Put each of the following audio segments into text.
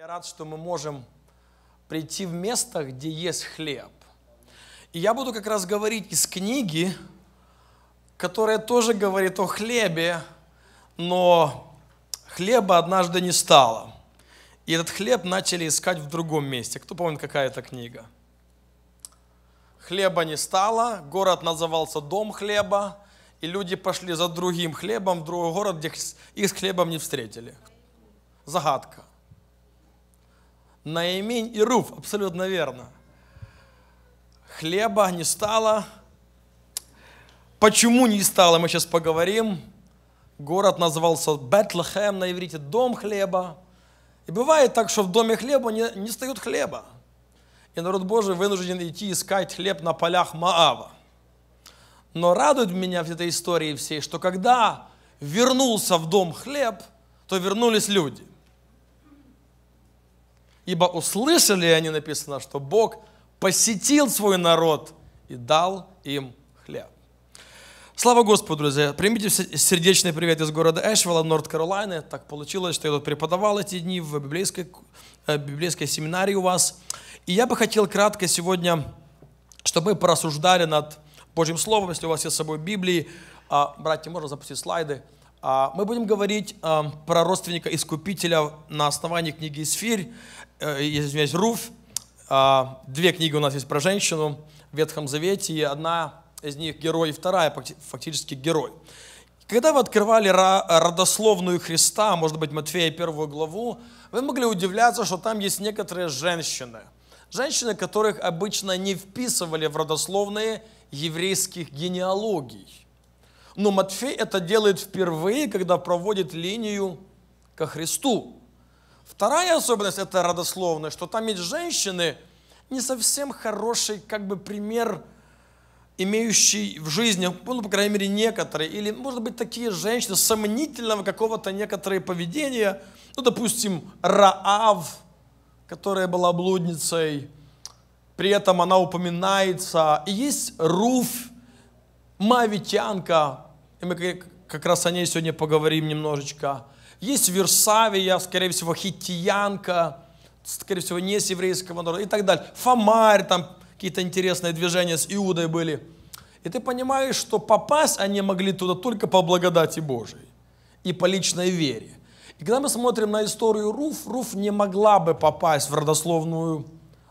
Я рад, что мы можем прийти в место, где есть хлеб. И я буду как раз говорить из книги, которая тоже говорит о хлебе, но хлеба однажды не стало. И этот хлеб начали искать в другом месте. Кто помнит, какая это книга? Хлеба не стало, город назывался Дом хлеба, и люди пошли за другим хлебом в другой город, где их с хлебом не встретили. Загадка. Наимень и Руф, абсолютно верно. Хлеба не стало. Почему не стало, мы сейчас поговорим. Город назывался Бетлехем на иврите «дом хлеба». И бывает так, что в доме хлеба не, не стают хлеба. И народ Божий вынужден идти искать хлеб на полях Маава. Но радует меня в этой истории всей, что когда вернулся в дом хлеб, то вернулись люди. Ибо услышали они, написано, что Бог посетил свой народ и дал им хлеб. Слава Господу, друзья! Примите сердечный привет из города Эшвелла, норт каролайны Так получилось, что я тут преподавал эти дни в библейской, э, библейской семинарии у вас. И я бы хотел кратко сегодня, чтобы мы порассуждали над Божьим Словом, если у вас есть с собой Библии. А, братья, можно запустить слайды? А, мы будем говорить а, про родственника Искупителя на основании книги «Исфирь». Э, извиняюсь, Руф. А, две книги у нас есть про женщину в Ветхом Завете, и одна из них герой, и вторая фактически герой. Когда вы открывали родословную Христа, может быть, Матфея первую главу, вы могли удивляться, что там есть некоторые женщины. Женщины, которых обычно не вписывали в родословные еврейских генеалогий. Но Матфей это делает впервые, когда проводит линию ко Христу. Вторая особенность это родословная, что там есть женщины, не совсем хороший как бы пример, имеющий в жизни, ну, по крайней мере, некоторые, или, может быть, такие женщины сомнительного какого-то некоторое поведения, ну, допустим, Раав, которая была блудницей, при этом она упоминается, и есть Руф, Мавитянка, и мы как раз о ней сегодня поговорим немножечко – есть Версавия, скорее всего, хитиянка, скорее всего, не с еврейского народа и так далее. Фомарь, там какие-то интересные движения с Иудой были. И ты понимаешь, что попасть они могли туда только по благодати Божией и по личной вере. И когда мы смотрим на историю Руф, Руф не могла бы попасть в родословную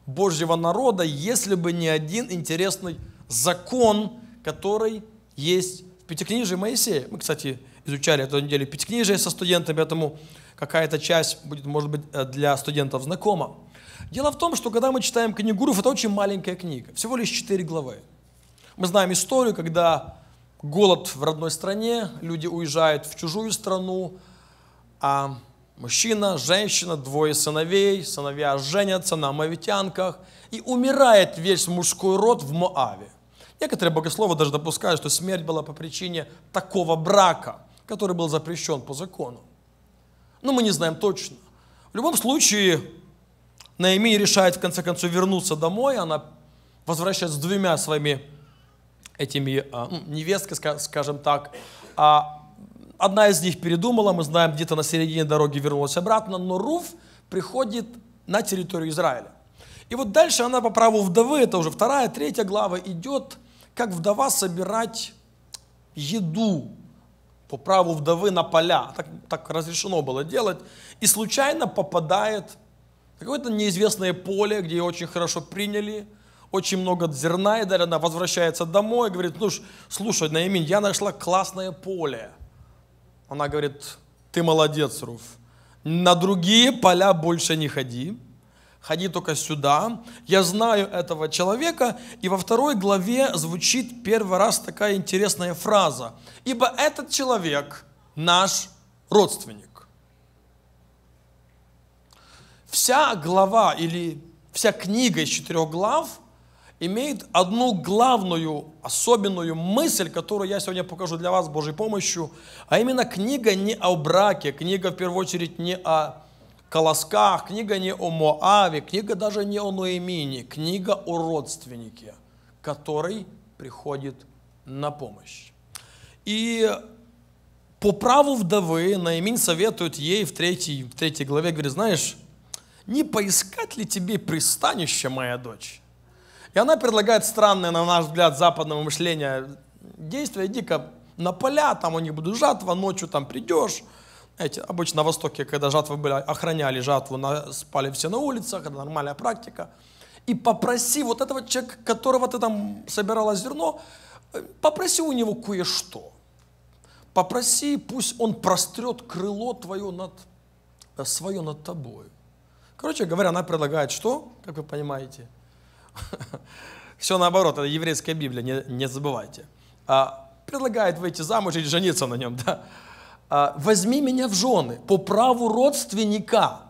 Божьего народа, если бы не один интересный закон, который есть в Пятикнижии Моисея. Мы, кстати, изучали эту неделю пять книжек со студентами, поэтому какая-то часть будет, может быть, э, для студентов знакома. Дело в том, что когда мы читаем книгу Руф, это очень маленькая книга, всего лишь четыре главы. Мы знаем историю, когда голод в родной стране, люди уезжают в чужую страну, а мужчина, женщина, двое сыновей, сыновья женятся на мавитянках, и умирает весь мужской род в Моаве. Некоторые богословы даже допускают, что смерть была по причине такого брака – который был запрещен по закону. Но мы не знаем точно. В любом случае, Наими решает в конце концов вернуться домой, она возвращается с двумя своими этими а, ну, невесткой, скажем так. А одна из них передумала, мы знаем, где-то на середине дороги вернулась обратно, но Руф приходит на территорию Израиля. И вот дальше она по праву вдовы, это уже вторая, третья глава, идет, как вдова собирать еду по праву вдовы на поля. Так, так разрешено было делать. И случайно попадает в какое-то неизвестное поле, где ее очень хорошо приняли, очень много зерна, и она возвращается домой и говорит, ну ж, слушай, Наимин, я нашла классное поле. Она говорит, ты молодец, Руф, на другие поля больше не ходи, ходи только сюда, я знаю этого человека. И во второй главе звучит первый раз такая интересная фраза. Ибо этот человек наш родственник. Вся глава или вся книга из четырех глав имеет одну главную, особенную мысль, которую я сегодня покажу для вас с Божьей помощью, а именно книга не о браке, книга в первую очередь не о Колосках, книга не о Моаве, книга даже не о Ноемине, книга о родственнике, который приходит на помощь. И по праву вдовы Наимин советует ей в третьей, в третьей главе, говорит, знаешь, не поискать ли тебе пристанище, моя дочь? И она предлагает странное, на наш взгляд, западного мышления действие, иди-ка на поля, там у них будут жатва, ночью там придешь, эти, обычно на Востоке, когда жатвы были, охраняли жатву, на, спали все на улицах, это нормальная практика. И попроси вот этого человека, которого ты там собирала зерно, э, попроси у него кое-что. Попроси, пусть он прострет крыло твое над, э, свое над тобой. Короче говоря, она предлагает что, как вы понимаете? Все наоборот, это еврейская Библия, не, не забывайте. А, предлагает выйти замуж и жениться на нем, да? «А, возьми меня в жены по праву родственника.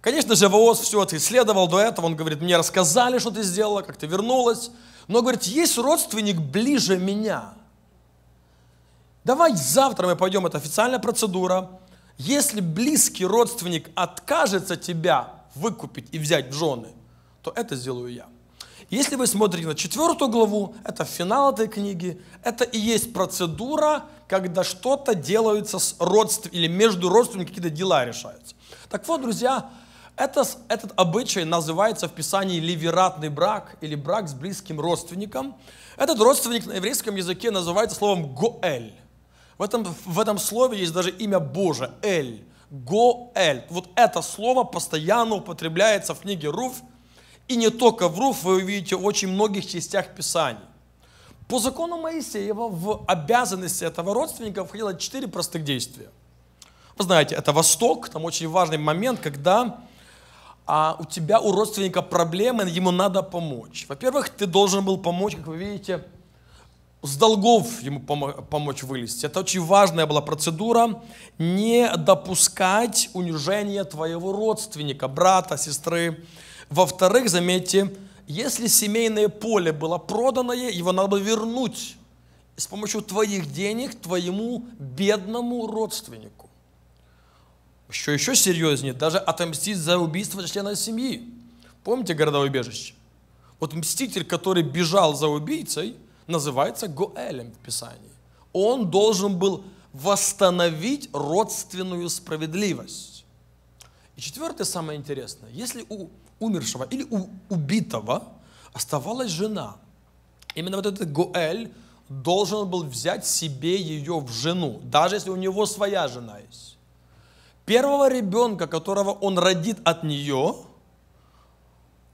Конечно же, ВОЗ все это исследовал до этого, он говорит, мне рассказали, что ты сделала, как ты вернулась, но, говорит, есть родственник ближе меня. Давай завтра мы пойдем, это официальная процедура. Если близкий родственник откажется тебя выкупить и взять в жены, то это сделаю я. Если вы смотрите на четвертую главу, это финал этой книги, это и есть процедура, когда что-то делается с родств или между родственниками какие-то дела решаются. Так вот, друзья, это, этот обычай называется в Писании ливератный брак или брак с близким родственником. Этот родственник на еврейском языке называется словом «гоэль». В этом, в этом слове есть даже имя Божие – «эль». Гоэль. Вот это слово постоянно употребляется в книге Руф. И не только в Руф, вы увидите в очень многих частях Писания. По закону Моисеева в обязанности этого родственника входило четыре простых действия. Вы знаете, это Восток, там очень важный момент, когда а у тебя, у родственника проблемы, ему надо помочь. Во-первых, ты должен был помочь, как вы видите, с долгов ему помочь вылезти. Это очень важная была процедура. Не допускать унижения твоего родственника, брата, сестры. Во-вторых, заметьте, если семейное поле было продано, его надо было вернуть с помощью твоих денег твоему бедному родственнику. Еще еще серьезнее, даже отомстить за убийство члена семьи. Помните городовое убежище? Вот мститель, который бежал за убийцей, называется Гоэлем в Писании. Он должен был восстановить родственную справедливость. И четвертое самое интересное. Если у умершего или у убитого оставалась жена. Именно вот этот Гуэль должен был взять себе ее в жену, даже если у него своя жена есть. Первого ребенка, которого он родит от нее,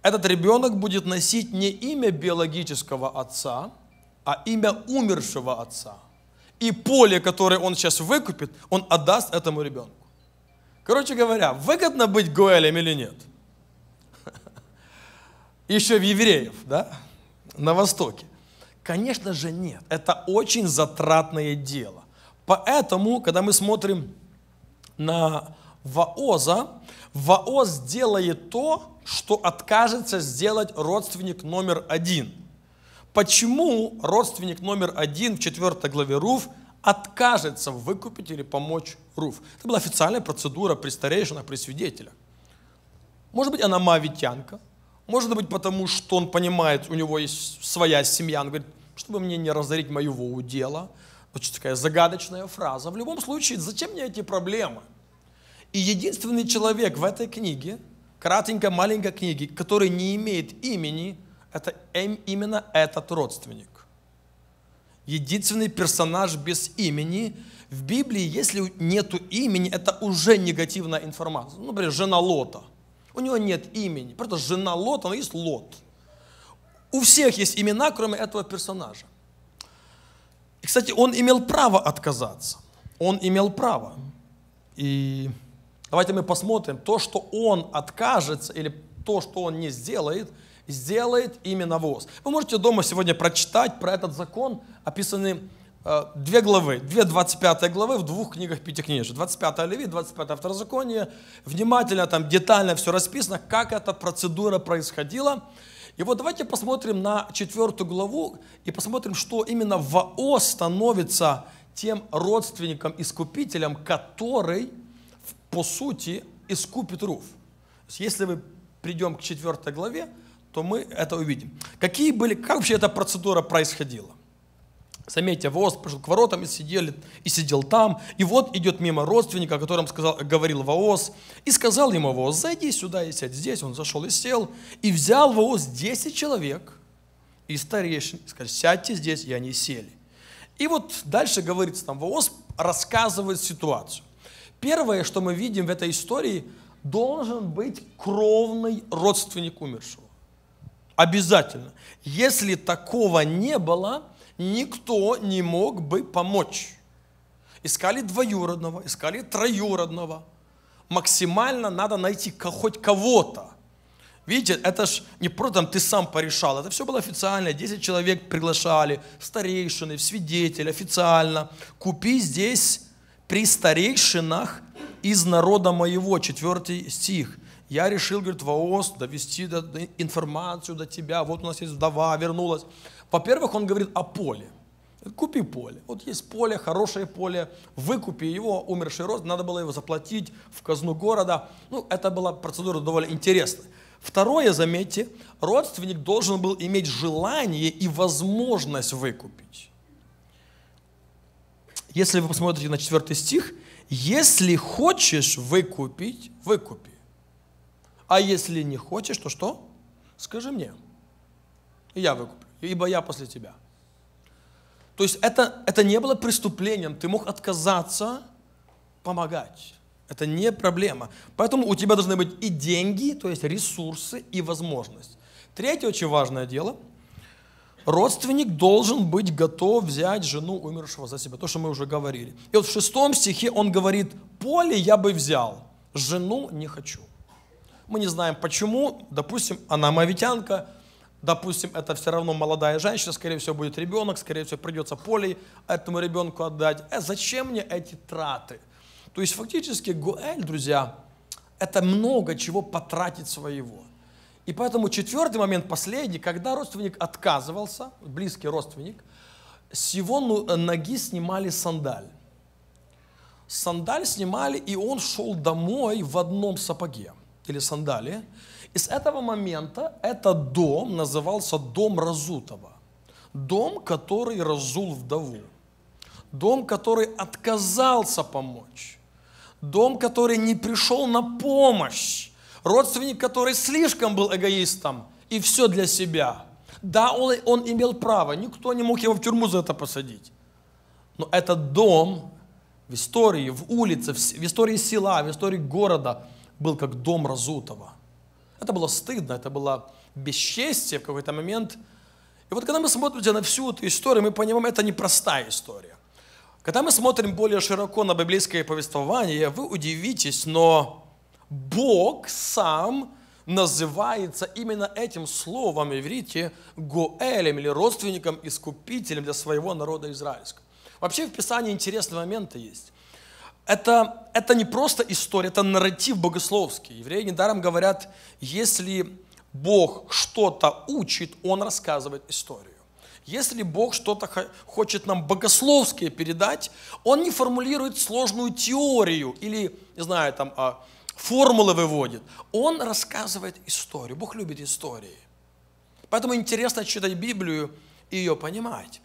этот ребенок будет носить не имя биологического отца, а имя умершего отца. И поле, которое он сейчас выкупит, он отдаст этому ребенку. Короче говоря, выгодно быть Гуэлем или нет – еще в евреев, да, на Востоке? Конечно же нет. Это очень затратное дело. Поэтому, когда мы смотрим на Ваоза, Ваоз делает то, что откажется сделать родственник номер один. Почему родственник номер один в 4 главе Руф откажется выкупить или помочь Руф? Это была официальная процедура при старейшинах, при свидетелях. Может быть, она мавитянка – может быть, потому что он понимает, у него есть своя семья, он говорит, чтобы мне не разорить моего удела. Очень такая загадочная фраза. В любом случае, зачем мне эти проблемы? И единственный человек в этой книге, кратенько маленькой книге, который не имеет имени, это эм, именно этот родственник. Единственный персонаж без имени. В Библии, если нет имени, это уже негативная информация. Ну, например, жена Лота – у него нет имени. Просто жена Лот, она есть Лот. У всех есть имена, кроме этого персонажа. И, кстати, он имел право отказаться. Он имел право. И давайте мы посмотрим, то, что он откажется или то, что он не сделает, сделает именно ВОЗ. Вы можете дома сегодня прочитать про этот закон, описанный Э, две главы, две 25 главы в двух книгах Пятикнижия. 25 Леви, 25 Второзаконие. Внимательно, там детально все расписано, как эта процедура происходила. И вот давайте посмотрим на четвертую главу и посмотрим, что именно Вао становится тем родственником, искупителем, который, по сути, искупит Руф. Если мы придем к четвертой главе, то мы это увидим. Какие были, как вообще эта процедура происходила? Заметьте, Вооз пошел к воротам и, сидели, и сидел там. И вот идет мимо родственника, о котором сказал, говорил воос И сказал ему воос зайди сюда и сядь здесь. Он зашел и сел. И взял воос 10 человек и старейшин. И сказал, сядьте здесь, и они сели. И вот дальше говорится, там воос рассказывает ситуацию. Первое, что мы видим в этой истории, должен быть кровный родственник умершего. Обязательно. Если такого не было – никто не мог бы помочь. Искали двоюродного, искали троюродного. Максимально надо найти хоть кого-то. Видите, это ж не просто там ты сам порешал, это все было официально, 10 человек приглашали, старейшины, свидетель, официально. Купи здесь при старейшинах из народа моего, 4 стих. Я решил, говорит, в довести информацию до тебя, вот у нас есть вдова, вернулась. Во-первых, он говорит о поле. Купи поле. Вот есть поле, хорошее поле, выкупи его, умерший рост, надо было его заплатить в казну города. Ну, это была процедура довольно интересная. Второе, заметьте, родственник должен был иметь желание и возможность выкупить. Если вы посмотрите на 4 стих, если хочешь выкупить, выкупи. А если не хочешь, то что? Скажи мне. я выкуплю ибо я после тебя. То есть это, это не было преступлением, ты мог отказаться помогать. Это не проблема. Поэтому у тебя должны быть и деньги, то есть ресурсы, и возможность. Третье очень важное дело. Родственник должен быть готов взять жену умершего за себя. То, что мы уже говорили. И вот в шестом стихе он говорит, поле я бы взял, жену не хочу. Мы не знаем почему. Допустим, она мавитянка, допустим, это все равно молодая женщина, скорее всего, будет ребенок, скорее всего, придется поле этому ребенку отдать. Э, зачем мне эти траты? То есть фактически Гуэль, друзья, это много чего потратить своего. И поэтому четвертый момент, последний, когда родственник отказывался, близкий родственник, с его ну, э, ноги снимали сандаль. Сандаль снимали, и он шел домой в одном сапоге или сандалии. И с этого момента этот дом назывался дом разутого. Дом, который разул вдову. Дом, который отказался помочь. Дом, который не пришел на помощь. Родственник, который слишком был эгоистом и все для себя. Да, он, он имел право, никто не мог его в тюрьму за это посадить. Но этот дом в истории, в улице, в истории села, в истории города был как дом разутого – это было стыдно, это было бесчестие в какой-то момент. И вот когда мы смотрим на всю эту историю, мы понимаем, это непростая история. Когда мы смотрим более широко на библейское повествование, вы удивитесь, но Бог сам называется именно этим словом в иврите Гоэлем или родственником, искупителем для своего народа израильского. Вообще в Писании интересные моменты есть это, это не просто история, это нарратив богословский. Евреи недаром говорят, если Бог что-то учит, Он рассказывает историю. Если Бог что-то хочет нам богословское передать, Он не формулирует сложную теорию или, не знаю, там, а, формулы выводит. Он рассказывает историю. Бог любит истории. Поэтому интересно читать Библию и ее понимать.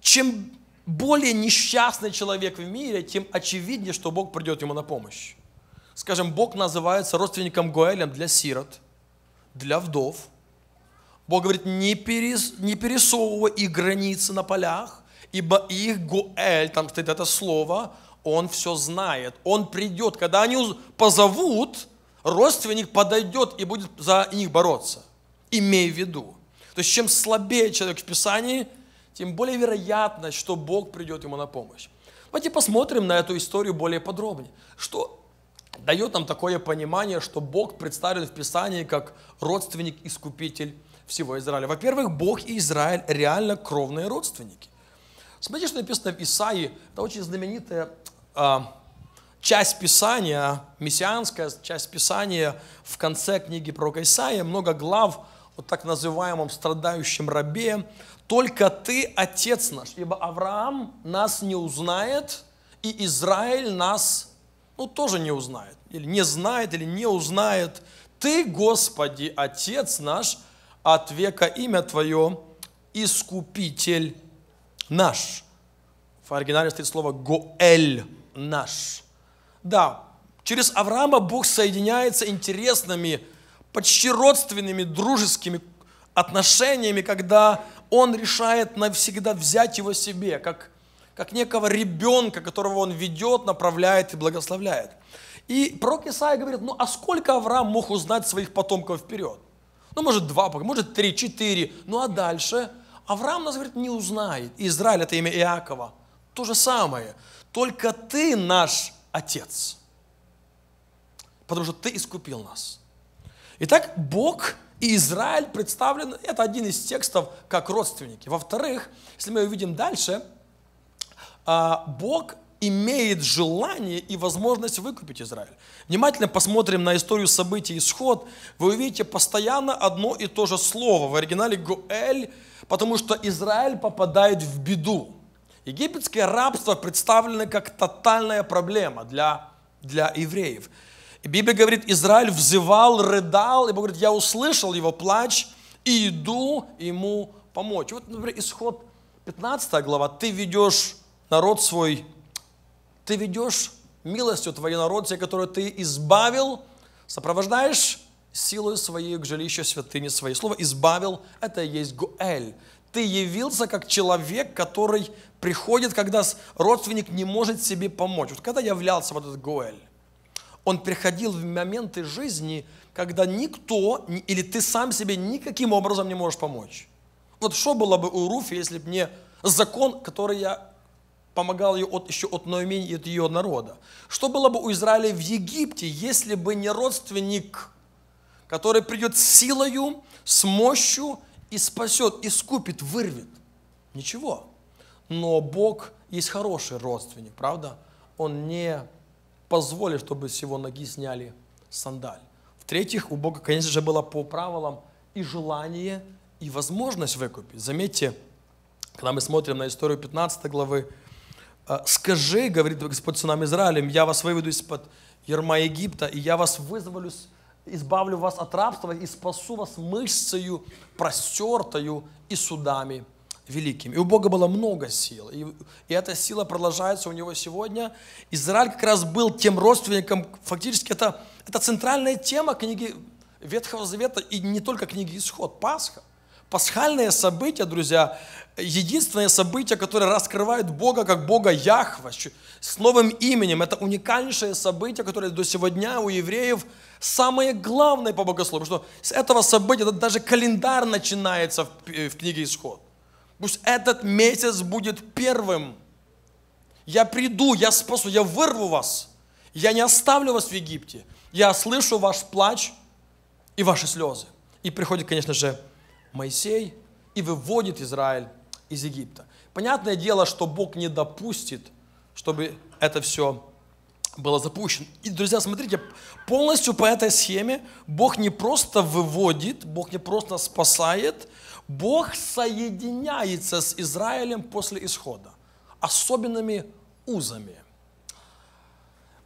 Чем более несчастный человек в мире, тем очевиднее, что Бог придет ему на помощь. Скажем, Бог называется родственником Гоэлем для сирот, для вдов. Бог говорит, не, перес, не пересовывай их границы на полях, ибо их Гоэль, там стоит это слово, он все знает, он придет. Когда они позовут, родственник подойдет и будет за них бороться. Имей в виду. То есть, чем слабее человек в Писании, тем более вероятность, что Бог придет ему на помощь. Давайте посмотрим на эту историю более подробнее. Что дает нам такое понимание, что Бог представлен в Писании как родственник-искупитель всего Израиля. Во-первых, Бог и Израиль реально кровные родственники. Смотрите, что написано в Исаии. Это очень знаменитая э, часть Писания, мессианская часть Писания в конце книги пророка Исаия. Много глав о так называемом страдающем рабе, только ты, Отец наш, ибо Авраам нас не узнает, и Израиль нас, ну, тоже не узнает, или не знает, или не узнает. Ты, Господи, Отец наш, от века имя Твое, Искупитель наш. В оригинале стоит слово «гоэль» наш. Да, через Авраама Бог соединяется интересными, почти родственными, дружескими отношениями, когда он решает навсегда взять его себе, как, как некого ребенка, которого он ведет, направляет и благословляет. И пророк Исаия говорит, ну а сколько Авраам мог узнать своих потомков вперед? Ну, может, два, может, три, четыре. Ну, а дальше? Авраам нас, говорит, не узнает. Израиль – это имя Иакова. То же самое. Только ты наш отец. Потому что ты искупил нас. Итак, Бог – и Израиль представлен, это один из текстов, как родственники. Во-вторых, если мы увидим дальше, а, Бог имеет желание и возможность выкупить Израиль. Внимательно посмотрим на историю событий исход. Вы увидите постоянно одно и то же слово в оригинале «гуэль», потому что Израиль попадает в беду. Египетское рабство представлено как тотальная проблема для, для евреев – Библия говорит, Израиль взывал, рыдал, и Бог говорит, я услышал его плач и иду ему помочь. Вот, например, исход 15 глава, ты ведешь народ свой, ты ведешь милостью твоей народ, те, которые ты избавил, сопровождаешь силой своей к жилищу святыни своей. Слово «избавил» — это и есть «гоэль». Ты явился как человек, который приходит, когда родственник не может себе помочь. Вот когда являлся вот этот «гоэль»? он приходил в моменты жизни, когда никто или ты сам себе никаким образом не можешь помочь. Вот что было бы у Руфи, если бы не закон, который я помогал ее от, еще от Ноемени и от ее народа? Что было бы у Израиля в Египте, если бы не родственник, который придет с силою, с мощью и спасет, искупит, вырвет? Ничего. Но Бог есть хороший родственник, правда? Он не Позволи, чтобы с его ноги сняли сандаль. В-третьих, у Бога, конечно же, было по правилам и желание, и возможность выкупить. Заметьте, когда мы смотрим на историю 15 главы, э, «Скажи, — говорит Господь сынам Израилем, — я вас выведу из-под ерма Египта, и я вас вызволю, избавлю вас от рабства и спасу вас мышцею простертою и судами великим. И у Бога было много сил. И, и эта сила продолжается у него сегодня. Израиль как раз был тем родственником, фактически это, это центральная тема книги Ветхого Завета, и не только книги Исход, Пасха. Пасхальное событие, друзья, единственное событие, которое раскрывает Бога как Бога Яхва, с новым именем. Это уникальнейшее событие, которое до сегодня у евреев самое главное по богословию. Что с этого события даже календарь начинается в, в книге Исход. Пусть этот месяц будет первым. Я приду, я спасу, я вырву вас. Я не оставлю вас в Египте. Я слышу ваш плач и ваши слезы. И приходит, конечно же, Моисей и выводит Израиль из Египта. Понятное дело, что Бог не допустит, чтобы это все было запущено. И, друзья, смотрите, полностью по этой схеме Бог не просто выводит, Бог не просто спасает, Бог соединяется с Израилем после исхода особенными узами.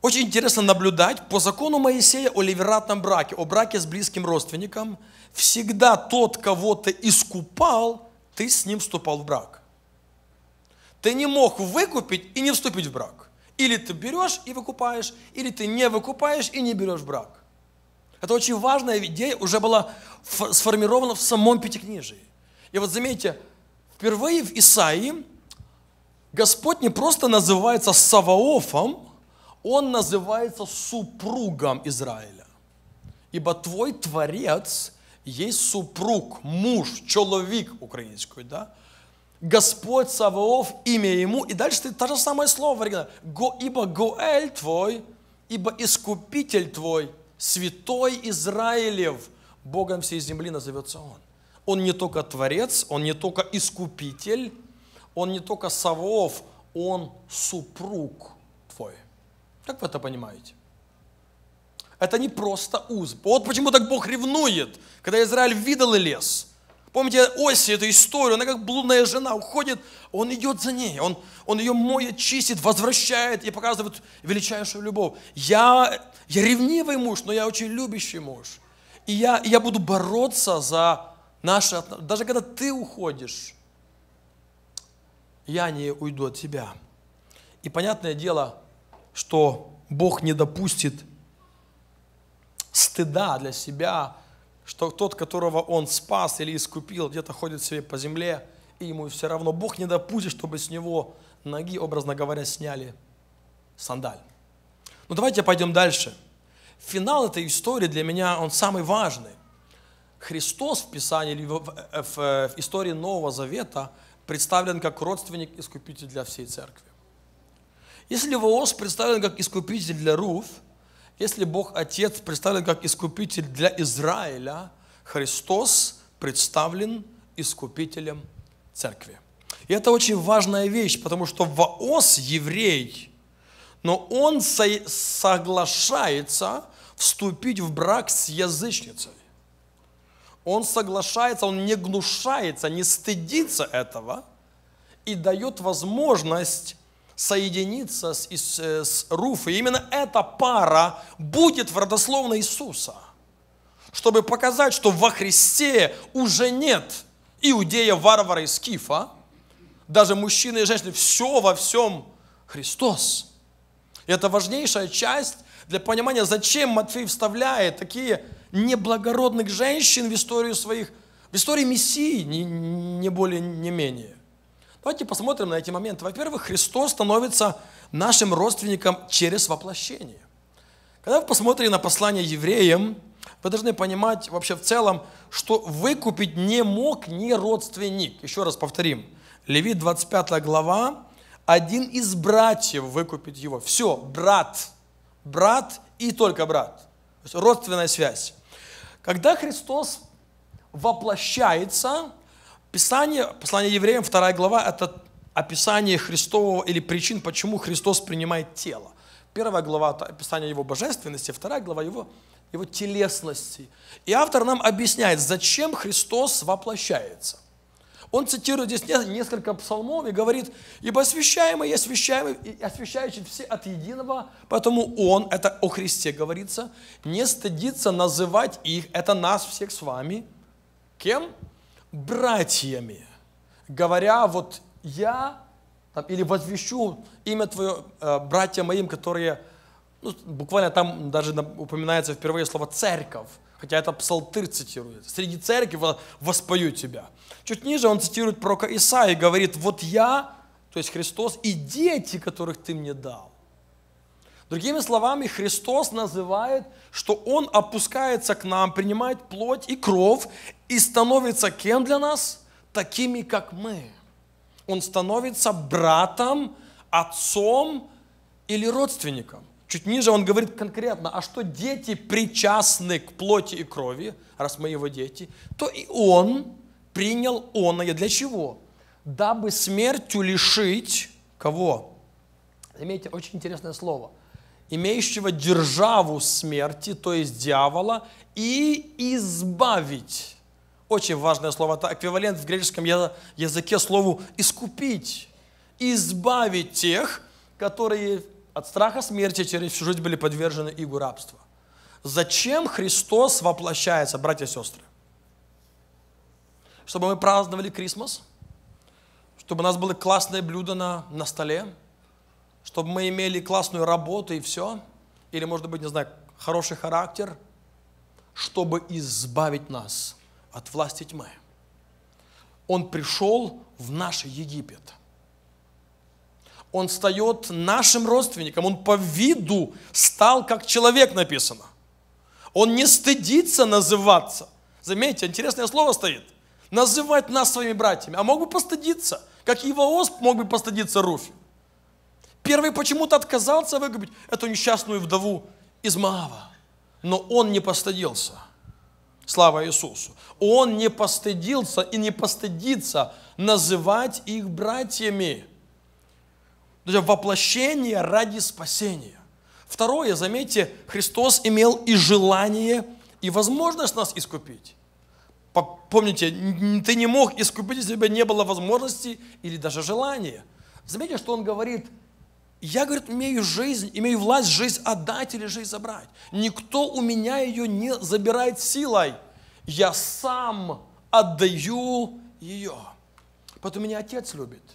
Очень интересно наблюдать, по закону Моисея о левератном браке, о браке с близким родственником, всегда тот, кого ты искупал, ты с ним вступал в брак. Ты не мог выкупить и не вступить в брак. Или ты берешь и выкупаешь, или ты не выкупаешь и не берешь брак. Это очень важная идея, уже была сформирована в самом Пятикнижии. И вот заметьте, впервые в Исаии Господь не просто называется Саваофом, он называется супругом Израиля. Ибо твой Творец есть супруг, муж, человек украинский, да? Господь Саваоф, имя ему. И дальше то же самое слово оригинал. Го, ибо Гуэль твой, ибо Искупитель твой, святой Израилев, Богом всей земли назовется он. Он не только Творец, Он не только Искупитель, Он не только Савов, Он супруг твой. Как вы это понимаете? Это не просто уз. Вот почему так Бог ревнует, когда Израиль видел и лес. Помните Оси, эту историю, она как блудная жена уходит, он идет за ней, он, он ее моет, чистит, возвращает и показывает величайшую любовь. Я, я ревнивый муж, но я очень любящий муж. И я, я буду бороться за наши, даже когда ты уходишь, я не уйду от тебя. И понятное дело, что Бог не допустит стыда для себя, что тот, которого Он спас или искупил, где-то ходит себе по земле, и ему все равно. Бог не допустит, чтобы с него ноги, образно говоря, сняли сандаль. Ну давайте пойдем дальше. Финал этой истории для меня, он самый важный. Христос в Писании или в, в, э, э, в истории Нового Завета представлен как родственник-искупитель для всей церкви. Если Воос представлен как искупитель для Руф, если Бог Отец представлен как искупитель для Израиля, Христос представлен искупителем церкви. И это очень важная вещь, потому что Воос еврей, но он соглашается вступить в брак с язычницей. Он соглашается, он не гнушается, не стыдится этого и дает возможность соединиться с, э, с, с Руфой. И именно эта пара будет в родословной Иисуса, чтобы показать, что во Христе уже нет иудея, варвара и скифа, даже мужчины и женщины, все во всем Христос. И это важнейшая часть для понимания, зачем Матфей вставляет такие неблагородных женщин в историю своих, в истории Мессии, не, не более, не менее. Давайте посмотрим на эти моменты. Во-первых, Христос становится нашим родственником через воплощение. Когда вы посмотрите на послание евреям, вы должны понимать вообще в целом, что выкупить не мог ни родственник. Еще раз повторим. Левит 25 глава, один из братьев выкупит его. Все, брат, брат и только брат. То есть родственная связь. Когда Христос воплощается, Писание, послание евреям, 2 глава, это описание Христового или причин, почему Христос принимает тело. Первая глава – это описание Его божественности, вторая глава – Его, Его телесности. И автор нам объясняет, зачем Христос воплощается – он цитирует здесь несколько псалмов и говорит, «Ибо освящаемый и освящаемый, и освящающий все от единого, поэтому он, это о Христе говорится, не стыдится называть их, это нас всех с вами, кем? Братьями, говоря, вот я или возвещу имя Твое э, братья моим, которые, ну, буквально там даже упоминается впервые слово «церковь», хотя это псалтырь цитирует. Среди церкви воспою тебя. Чуть ниже он цитирует пророка Исаия и говорит, вот я, то есть Христос, и дети, которых ты мне дал. Другими словами, Христос называет, что Он опускается к нам, принимает плоть и кровь и становится кем для нас? Такими, как мы. Он становится братом, отцом или родственником. Чуть ниже он говорит конкретно, а что дети причастны к плоти и крови, раз мы его дети, то и он принял оное для чего? Дабы смертью лишить кого? Заметьте, очень интересное слово. Имеющего державу смерти, то есть дьявола, и избавить. Очень важное слово, это эквивалент в греческом языке слову «искупить». Избавить тех, которые от страха смерти через всю жизнь были подвержены игу рабства. Зачем Христос воплощается, братья и сестры? Чтобы мы праздновали Крисмас, чтобы у нас было классное блюдо на, на столе, чтобы мы имели классную работу и все, или, может быть, не знаю, хороший характер, чтобы избавить нас от власти тьмы. Он пришел в наш Египет – он встает нашим родственником, он по виду стал как человек написано. Он не стыдится называться. Заметьте, интересное слово стоит. Называть нас своими братьями. А мог бы постыдиться, как Иваосп мог бы постыдиться Руфи. Первый почему-то отказался выгубить эту несчастную вдову из Маава. Но он не постыдился. Слава Иисусу. Он не постыдился и не постыдится называть их братьями. То есть воплощение ради спасения. Второе, заметьте, Христос имел и желание, и возможность нас искупить. Помните, ты не мог искупить, если у тебя не было возможности или даже желания. Заметьте, что он говорит, я, говорит, имею жизнь, имею власть жизнь отдать или жизнь забрать. Никто у меня ее не забирает силой. Я сам отдаю ее. Поэтому меня Отец любит –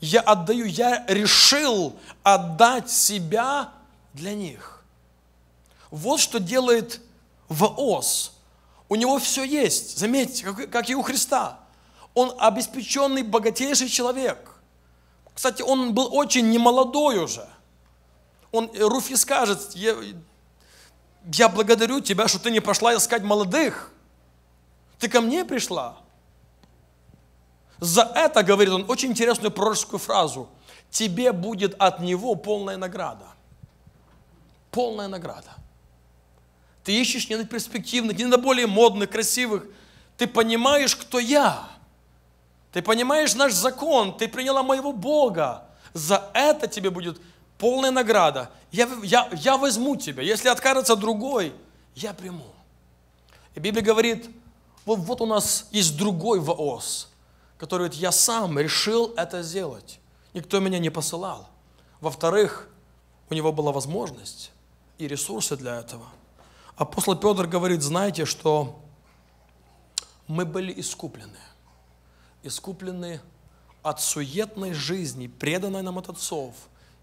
я отдаю, я решил отдать себя для них. Вот что делает ВОЗ. У него все есть, заметьте, как и у Христа. Он обеспеченный, богатейший человек. Кстати, он был очень немолодой уже. Он, Руфи скажет, я, я благодарю тебя, что ты не пошла искать молодых. Ты ко мне пришла. За это, говорит он, очень интересную пророческую фразу. Тебе будет от него полная награда. Полная награда. Ты ищешь не на перспективных, не на более модных, красивых. Ты понимаешь, кто я. Ты понимаешь наш закон. Ты приняла моего Бога. За это тебе будет полная награда. Я, я, я возьму тебя. Если откажется другой, я приму. И Библия говорит, вот, вот у нас есть другой Воос – который говорит, я сам решил это сделать. Никто меня не посылал. Во-вторых, у него была возможность и ресурсы для этого. Апостол Петр говорит, знаете, что мы были искуплены. Искуплены от суетной жизни, преданной нам от отцов,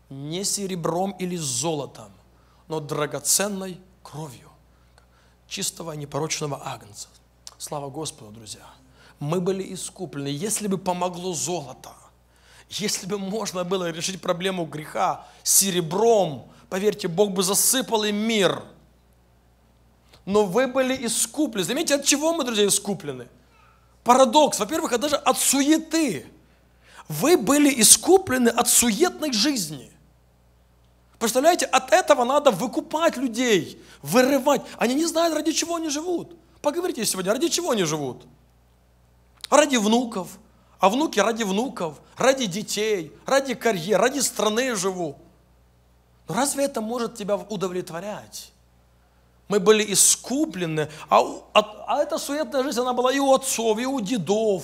не серебром или золотом, но драгоценной кровью чистого непорочного агнца. Слава Господу, друзья! мы были искуплены. Если бы помогло золото, если бы можно было решить проблему греха серебром, поверьте, Бог бы засыпал им мир. Но вы были искуплены. Заметьте, от чего мы, друзья, искуплены? Парадокс. Во-первых, а даже от суеты. Вы были искуплены от суетной жизни. Представляете, от этого надо выкупать людей, вырывать. Они не знают, ради чего они живут. Поговорите сегодня, ради чего они живут ради внуков, а внуки ради внуков, ради детей, ради карьеры, ради страны живу. Но разве это может тебя удовлетворять? Мы были искуплены, а, а, а эта суетная жизнь, она была и у отцов, и у дедов.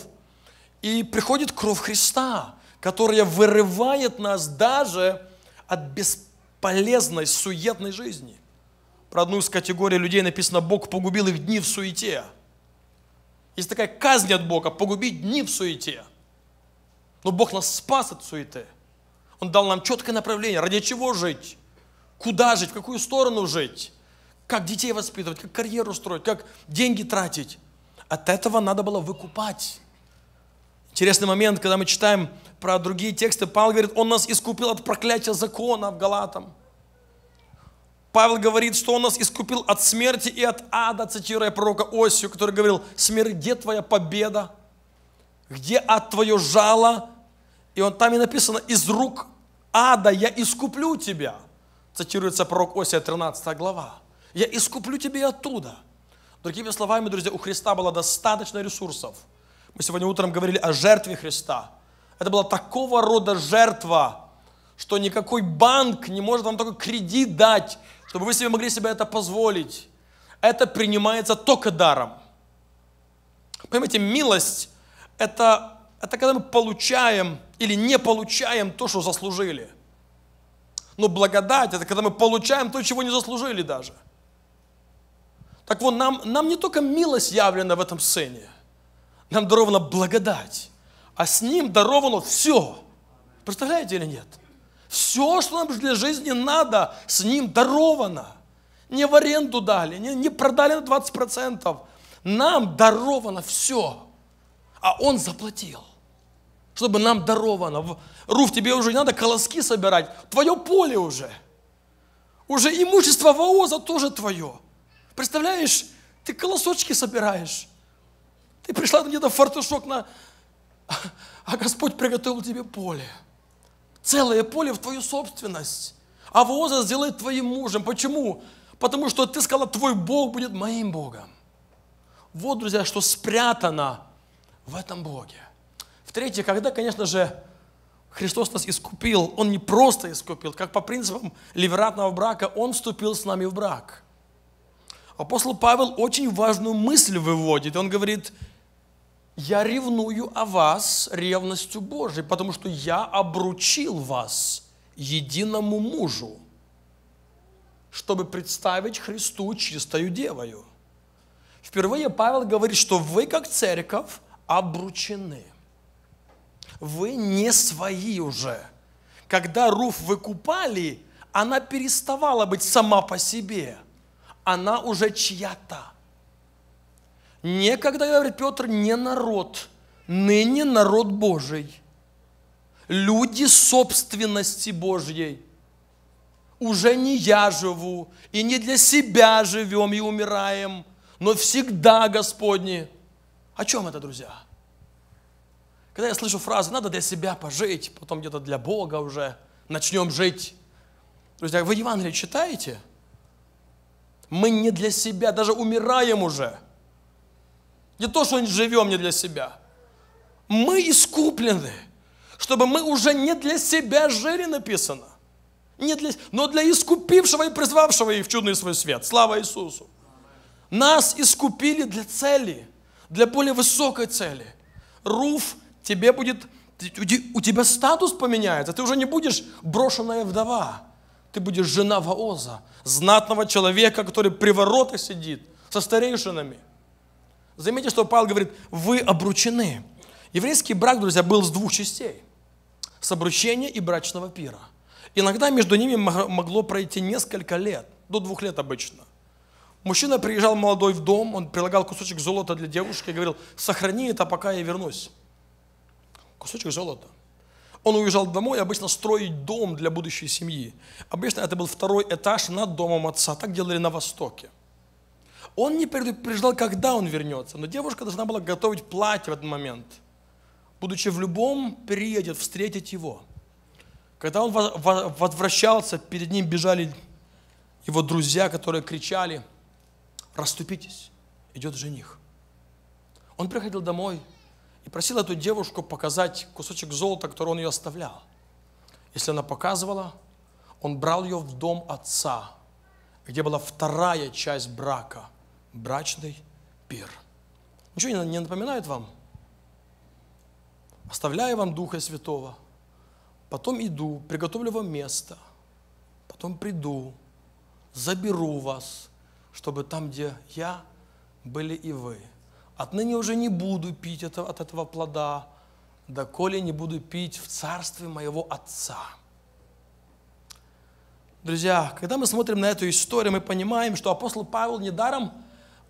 И приходит кровь Христа, которая вырывает нас даже от бесполезной суетной жизни. Про одну из категорий людей написано «Бог погубил их дни в суете». Есть такая казнь от Бога, погубить дни в суете. Но Бог нас спас от суеты. Он дал нам четкое направление, ради чего жить, куда жить, в какую сторону жить, как детей воспитывать, как карьеру строить, как деньги тратить. От этого надо было выкупать. Интересный момент, когда мы читаем про другие тексты, Павел говорит, он нас искупил от проклятия закона в Галатам. Павел говорит, что он нас искупил от смерти и от ада, цитируя пророка Осию, который говорил, смерть, где твоя победа? Где ад твое жало? И он там и написано, из рук ада я искуплю тебя. Цитируется пророк Осия, 13 глава. Я искуплю тебя оттуда. Другими словами, друзья, у Христа было достаточно ресурсов. Мы сегодня утром говорили о жертве Христа. Это была такого рода жертва, что никакой банк не может вам такой кредит дать, чтобы вы себе могли себе это позволить. Это принимается только даром. Понимаете, милость – это, это когда мы получаем или не получаем то, что заслужили. Но благодать – это когда мы получаем то, чего не заслужили даже. Так вот, нам, нам не только милость явлена в этом сцене, нам дарована благодать, а с ним даровано все. Представляете или нет? Все, что нам для жизни надо, с ним даровано. Не в аренду дали, не, не продали на 20%. Нам даровано все. А он заплатил, чтобы нам даровано. Руф, тебе уже не надо колоски собирать, твое поле уже. Уже имущество Ваоза тоже твое. Представляешь, ты колосочки собираешь. Ты пришла где-то в фартушок на... А, а Господь приготовил тебе поле целое поле в твою собственность. А Авооза сделает твоим мужем. Почему? Потому что ты сказала, твой Бог будет моим Богом. Вот, друзья, что спрятано в этом Боге. В-третьих, когда, конечно же, Христос нас искупил, Он не просто искупил, как по принципам ливератного брака, Он вступил с нами в брак. Апостол Павел очень важную мысль выводит. Он говорит, я ревную о вас ревностью Божией, потому что я обручил вас единому мужу, чтобы представить Христу чистою девою. Впервые Павел говорит, что вы, как церковь, обручены. Вы не свои уже. Когда Руф выкупали, она переставала быть сама по себе. Она уже чья-то Некогда, говорит Петр, не народ, ныне народ Божий. Люди собственности Божьей. Уже не я живу, и не для себя живем и умираем, но всегда Господни. О чем это, друзья? Когда я слышу фразу «надо для себя пожить, потом где-то для Бога уже начнем жить», друзья, вы Евангелие читаете? Мы не для себя, даже умираем уже – не то, что живем не для себя. Мы искуплены, чтобы мы уже не для себя жили, написано. Не для, но для искупившего и призвавшего их в чудный свой свет. Слава Иисусу! Нас искупили для цели, для более высокой цели. Руф, тебе будет, у тебя статус поменяется, ты уже не будешь брошенная вдова. Ты будешь жена Вооза, знатного человека, который при воротах сидит, со старейшинами – Заметьте, что Павел говорит, вы обручены. Еврейский брак, друзья, был с двух частей. С обручения и брачного пира. Иногда между ними могло пройти несколько лет, до двух лет обычно. Мужчина приезжал молодой в дом, он прилагал кусочек золота для девушки и говорил, сохрани это, пока я вернусь. Кусочек золота. Он уезжал домой, обычно строить дом для будущей семьи. Обычно это был второй этаж над домом отца. Так делали на Востоке. Он не предупреждал, когда он вернется, но девушка должна была готовить платье в этот момент, будучи в любом приедет встретить его. Когда он возвращался, перед ним бежали его друзья, которые кричали, «Раступитесь, идет жених. Он приходил домой и просил эту девушку показать кусочек золота, который он ее оставлял. Если она показывала, он брал ее в дом отца, где была вторая часть брака – брачный пир. Ничего не напоминает вам? Оставляю вам Духа Святого, потом иду, приготовлю вам место, потом приду, заберу вас, чтобы там, где я, были и вы. Отныне уже не буду пить это, от этого плода, доколе не буду пить в царстве моего Отца. Друзья, когда мы смотрим на эту историю, мы понимаем, что апостол Павел недаром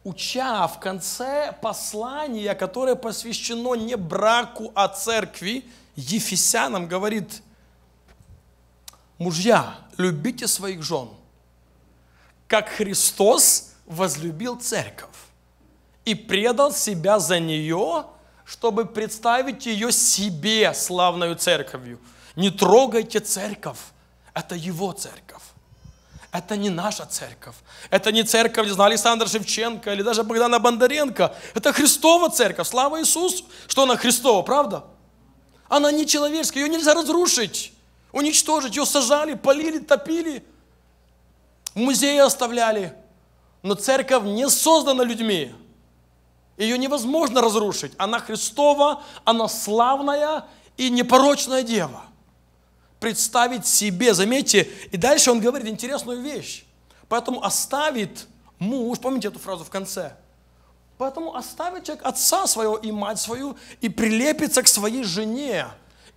уча в конце послания, которое посвящено не браку, а церкви, Ефесянам говорит, мужья, любите своих жен, как Христос возлюбил церковь и предал себя за нее, чтобы представить ее себе славную церковью. Не трогайте церковь, это его церковь. Это не наша церковь. Это не церковь, не знаю, Александра Шевченко или даже Богдана Бондаренко. Это Христова церковь. Слава Иисусу, что она Христова, правда? Она не человеческая, ее нельзя разрушить, уничтожить. Ее сажали, полили, топили, в музее оставляли. Но церковь не создана людьми. Ее невозможно разрушить. Она Христова, она славная и непорочная дева представить себе. Заметьте, и дальше он говорит интересную вещь. Поэтому оставит муж, помните эту фразу в конце, поэтому оставит человек отца своего и мать свою и прилепится к своей жене,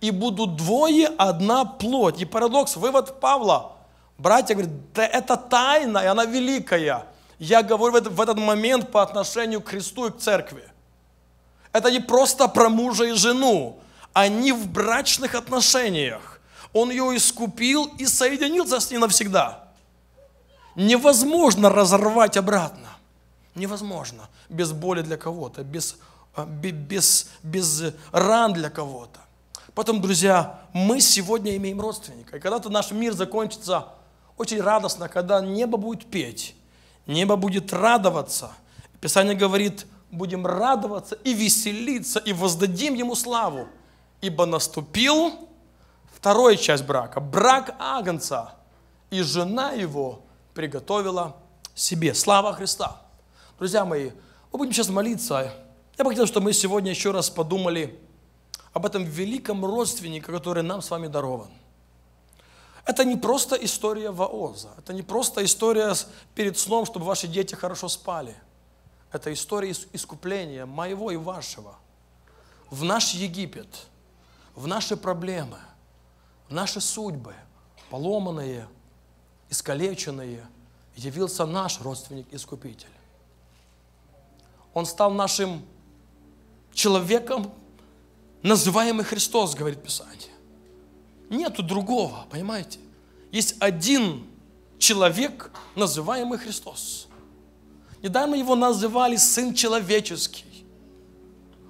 и будут двое одна плоть. И парадокс, вывод Павла. Братья говорят, да это тайна, и она великая. Я говорю в этот, момент по отношению к Христу и к церкви. Это не просто про мужа и жену. Они в брачных отношениях. Он ее искупил и соединился с ней навсегда. Невозможно разорвать обратно. Невозможно. Без боли для кого-то, без, а, без, без ран для кого-то. Потом, друзья, мы сегодня имеем родственника. И когда-то наш мир закончится очень радостно, когда небо будет петь, небо будет радоваться. Писание говорит, будем радоваться и веселиться, и воздадим ему славу, ибо наступил Вторая часть брака. Брак Агнца. И жена его приготовила себе. Слава Христа. Друзья мои, мы будем сейчас молиться. Я бы хотел, чтобы мы сегодня еще раз подумали об этом великом родственнике, который нам с вами дарован. Это не просто история Ваоза, это не просто история перед сном, чтобы ваши дети хорошо спали. Это история искупления моего и вашего в наш Египет, в наши проблемы – наши судьбы, поломанные, искалеченные, явился наш родственник-искупитель. Он стал нашим человеком, называемый Христос, говорит Писание. Нету другого, понимаете? Есть один человек, называемый Христос. Недавно его называли Сын Человеческий.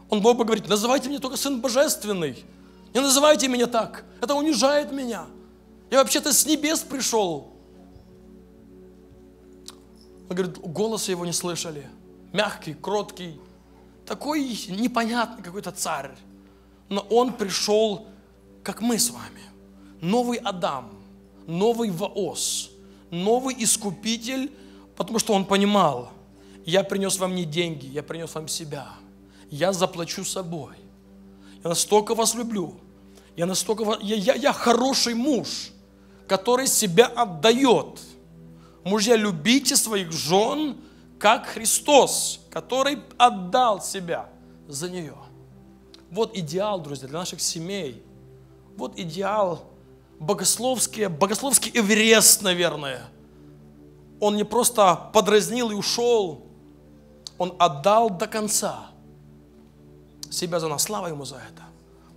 Он мог бы говорить, называйте меня только Сын Божественный – не называйте меня так. Это унижает меня. Я вообще-то с небес пришел. Он говорит, голоса его не слышали. Мягкий, кроткий, такой непонятный какой-то царь. Но он пришел, как мы с вами. Новый Адам, новый Воос, новый Искупитель, потому что он понимал, я принес вам не деньги, я принес вам себя. Я заплачу собой. Я настолько вас люблю, я настолько... Я, я, я хороший муж, который себя отдает. Мужья, любите своих жен, как Христос, который отдал себя за нее. Вот идеал, друзья, для наших семей. Вот идеал богословский, богословский Эверест, наверное. Он не просто подразнил и ушел, он отдал до конца себя за нас. Слава Ему за это.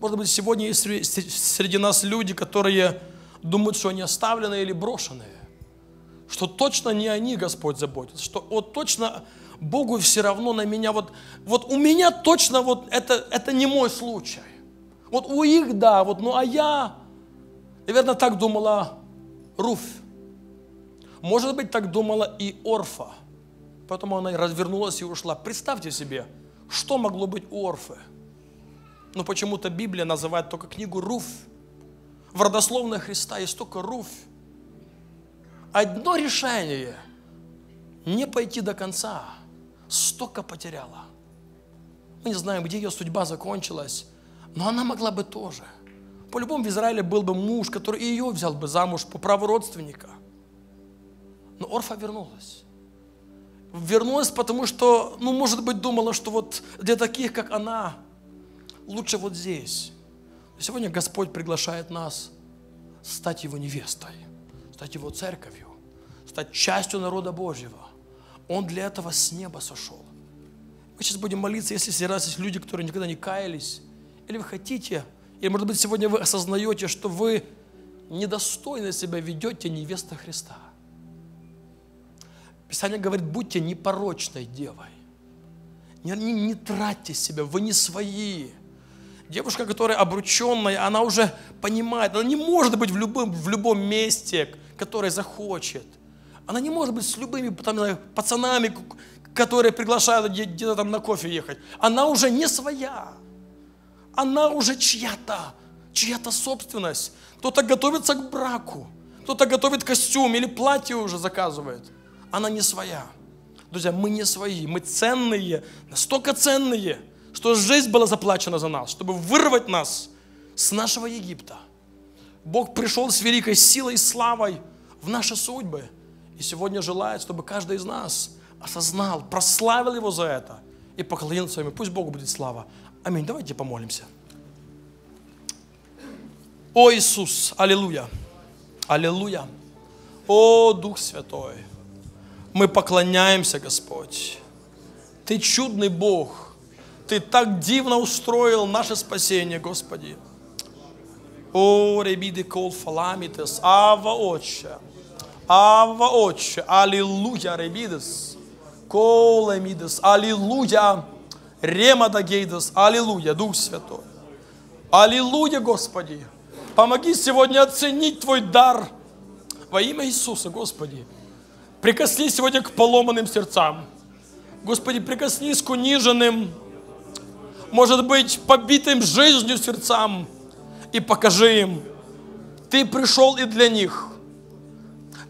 Может быть, сегодня есть среди нас люди, которые думают, что они оставленные или брошенные. Что точно не они Господь заботится. Что вот точно Богу все равно на меня. Вот, вот у меня точно вот это, это не мой случай. Вот у их да, вот, ну а я, наверное, так думала Руф, Может быть, так думала и Орфа. Поэтому она развернулась и ушла. Представьте себе, что могло быть у Орфы – но почему-то Библия называет только книгу Руф. В родословной Христа есть только Руф. Одно решение не пойти до конца столько потеряла. Мы не знаем, где ее судьба закончилась, но она могла бы тоже. По-любому в Израиле был бы муж, который ее взял бы замуж по праву родственника. Но Орфа вернулась. Вернулась, потому что, ну, может быть, думала, что вот для таких, как она, лучше вот здесь. Сегодня Господь приглашает нас стать Его невестой, стать Его церковью, стать частью народа Божьего. Он для этого с неба сошел. Мы сейчас будем молиться, если раз есть люди, которые никогда не каялись, или вы хотите, или, может быть, сегодня вы осознаете, что вы недостойно себя ведете невеста Христа. Писание говорит, будьте непорочной девой. Не, не, не тратьте себя, вы не свои. Девушка, которая обрученная, она уже понимает, она не может быть в любом, в любом месте, которое захочет. Она не может быть с любыми там, пацанами, которые приглашают где-то там на кофе ехать. Она уже не своя. Она уже чья-то, чья-то собственность. Кто-то готовится к браку, кто-то готовит костюм или платье уже заказывает. Она не своя. Друзья, мы не свои, мы ценные, настолько ценные – что жизнь была заплачена за нас, чтобы вырвать нас с нашего Египта. Бог пришел с великой силой и славой в наши судьбы. И сегодня желает, чтобы каждый из нас осознал, прославил Его за это и поклонился Ему. Пусть Богу будет слава. Аминь. Давайте помолимся. О Иисус, аллилуйя, аллилуйя. О Дух Святой, мы поклоняемся, Господь. Ты чудный Бог – ты так дивно устроил наше спасение, Господи. О, ребиды кол фаламитес, ава отче, ава отче, аллилуйя, ребидес, кол эмидес, аллилуйя, ремада гейдес, аллилуйя, Дух Святой. Аллилуйя, Господи, помоги сегодня оценить Твой дар во имя Иисуса, Господи. Прикоснись сегодня к поломанным сердцам. Господи, прикоснись к униженным может быть, побитым жизнью сердцам, и покажи им, Ты пришел и для них.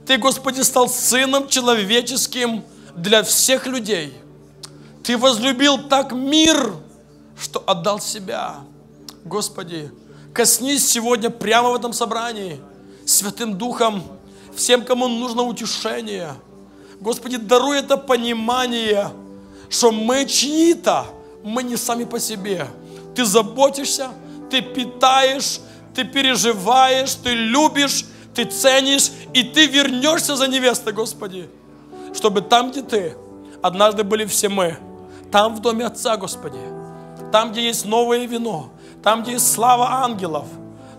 Ты, Господи, стал Сыном Человеческим для всех людей. Ты возлюбил так мир, что отдал себя. Господи, коснись сегодня прямо в этом собрании Святым Духом всем, кому нужно утешение. Господи, даруй это понимание, что мы чьи-то, мы не сами по себе. Ты заботишься, ты питаешь, ты переживаешь, ты любишь, ты ценишь, и ты вернешься за невестой, Господи. Чтобы там, где ты, однажды были все мы. Там, в доме Отца, Господи. Там, где есть новое вино. Там, где есть слава ангелов.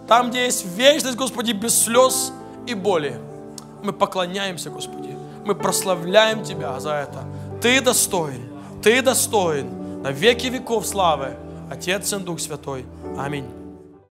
Там, где есть вечность, Господи, без слез и боли. Мы поклоняемся, Господи. Мы прославляем Тебя за это. Ты достоин. Ты достоин на веки веков славы, Отец, Сын, Дух Святой. Аминь.